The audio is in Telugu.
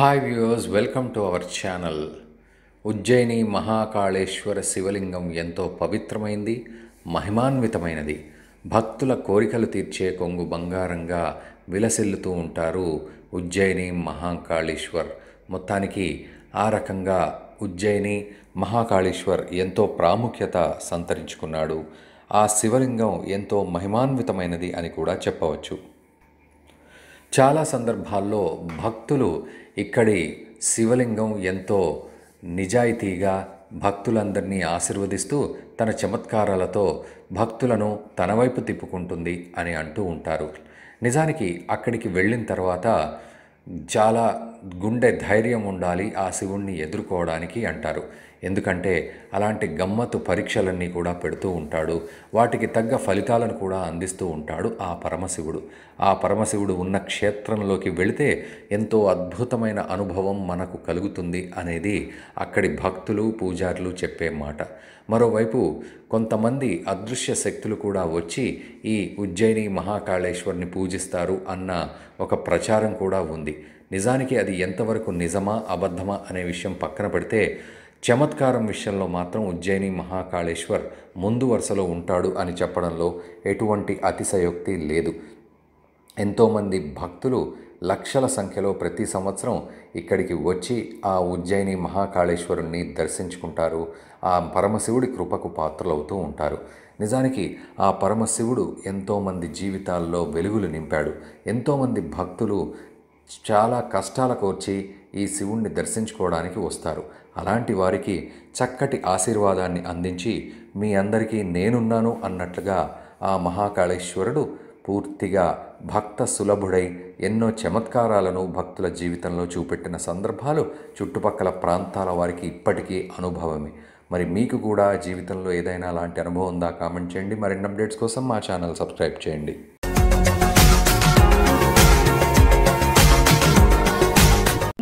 hi viewers welcome to our channel Ujjain Mahakaleshwar శివలింగం ఎంతో పవిత్రమైంది మహిమాన్వితమైనది భక్తుల కోరికలు తీర్చే కొంగు బంగారంగా విలసిల్లుతూ ఉంటారు ఉజ్జయిని మహాకాళేశ్వర్ మొత్తానికి ఆ రకంగా ఉజ్జయిని మహాకాళేశ్వర్ ఎంతో ప్రాముఖ్యత సంతరించుకున్నాడు ఆ శివలింగం ఎంతో మహిమాన్వితమైనది అని కూడా చెప్పవచ్చు చాలా సందర్భాల్లో భక్తులు ఇక్కడి శివలింగం ఎంతో నిజాయితీగా భక్తులందరినీ ఆశీర్వదిస్తూ తన చమత్కారాలతో భక్తులను తన వైపు తిప్పుకుంటుంది అని అంటూ ఉంటారు నిజానికి అక్కడికి వెళ్ళిన తర్వాత చాలా గుండె ధైర్యం ఉండాలి ఆ శివుణ్ణి ఎదుర్కోవడానికి అంటారు ఎందుకంటే అలాంటి గమ్మత్తు పరీక్షలన్నీ కూడా పెడుతూ ఉంటాడు వాటికి తగ్గ ఫలితాలను కూడా అందిస్తూ ఉంటాడు ఆ పరమశివుడు ఆ పరమశివుడు ఉన్న క్షేత్రంలోకి వెళితే ఎంతో అద్భుతమైన అనుభవం మనకు కలుగుతుంది అనేది అక్కడి భక్తులు పూజారులు చెప్పే మాట మరోవైపు కొంతమంది అదృశ్య శక్తులు కూడా వచ్చి ఈ ఉజ్జయిని మహాకాళేశ్వరిని పూజిస్తారు అన్న ఒక ప్రచారం కూడా ఉంది నిజానికి అది ఎంతవరకు నిజమా అబద్ధమా అనే విషయం పక్కన పెడితే చమత్కారం విషయంలో మాత్రం ఉజ్జయిని మహాకాళేశ్వర్ ముందు వరుసలో ఉంటాడు అని చెప్పడంలో ఎటువంటి అతిశయోక్తి లేదు ఎంతోమంది భక్తులు లక్షల సంఖ్యలో ప్రతి సంవత్సరం ఇక్కడికి వచ్చి ఆ ఉజ్జయిని మహాకాళేశ్వరుణ్ణి దర్శించుకుంటారు ఆ పరమశివుడి కృపకు పాత్రలవుతూ ఉంటారు నిజానికి ఆ పరమశివుడు ఎంతోమంది జీవితాల్లో వెలుగులు నింపాడు ఎంతోమంది భక్తులు చాలా కష్టాల కోర్చి ఈ శివుణ్ణి దర్శించుకోవడానికి వస్తారు అలాంటి వారికి చక్కటి ఆశీర్వాదాన్ని అందించి మీ అందరికీ నేనున్నాను అన్నట్లుగా ఆ మహాకాళేశ్వరుడు పూర్తిగా భక్త సులభుడై ఎన్నో చమత్కారాలను భక్తుల జీవితంలో చూపెట్టిన సందర్భాలు చుట్టుపక్కల ప్రాంతాల వారికి ఇప్పటికీ అనుభవమే మరి మీకు కూడా జీవితంలో ఏదైనా అలాంటి అనుభవం ఉందా కామెంట్ చేయండి మరిన్ని అప్డేట్స్ కోసం మా ఛానల్ సబ్స్క్రైబ్ చేయండి